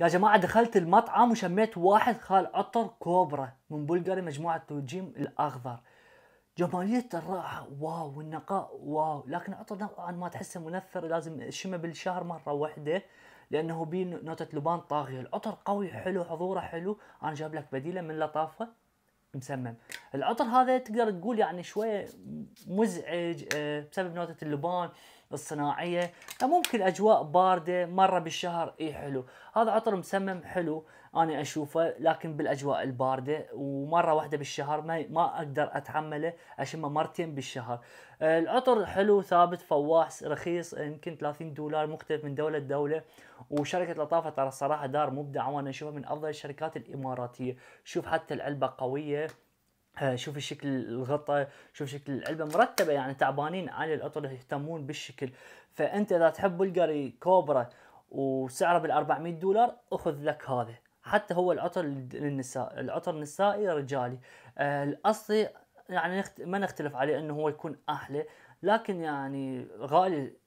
يا جماعة دخلت المطعم وشميت واحد خال عطر كوبرا من بلغاري مجموعة توجيم الأخضر جمالية الرائحة واو والنقاء واو لكن عطر نوعا ما تحسه منفر لازم شمه بالشهر مرة واحدة لأنه بيه نوتة لبان طاغية العطر قوي حلو حضوره حلو أنا جايب لك بديلة من لطافة مسمم العطر هذا تقدر تقول يعني شوية مزعج آه، بسبب نوتة اللبان الصناعية آه، ممكن أجواء باردة مرة بالشهر إي حلو هذا عطر مسمم حلو أنا أشوفه لكن بالأجواء الباردة ومرة واحدة بالشهر ما, ما أقدر أتحمله أشمه مرتين بالشهر آه، العطر حلو ثابت فواح رخيص يمكن 30 دولار مختلف من دولة لدولة وشركة لطافة ترى الصراحة دار مبدعة وأنا أشوفها من أفضل الشركات الإماراتية شوف حتى العلبة قوية آه، شوف الشكل الغطاء شوف شكل العلبه مرتبه يعني تعبانين على الاطر يهتمون بالشكل فانت اذا تحب بلغاري كوبرا وسعره بال 400 دولار اخذ لك هذا حتى هو العطر للنساء العطر النسائي رجالي آه، الاصلي يعني ما نختلف عليه انه هو يكون احلى لكن يعني غالي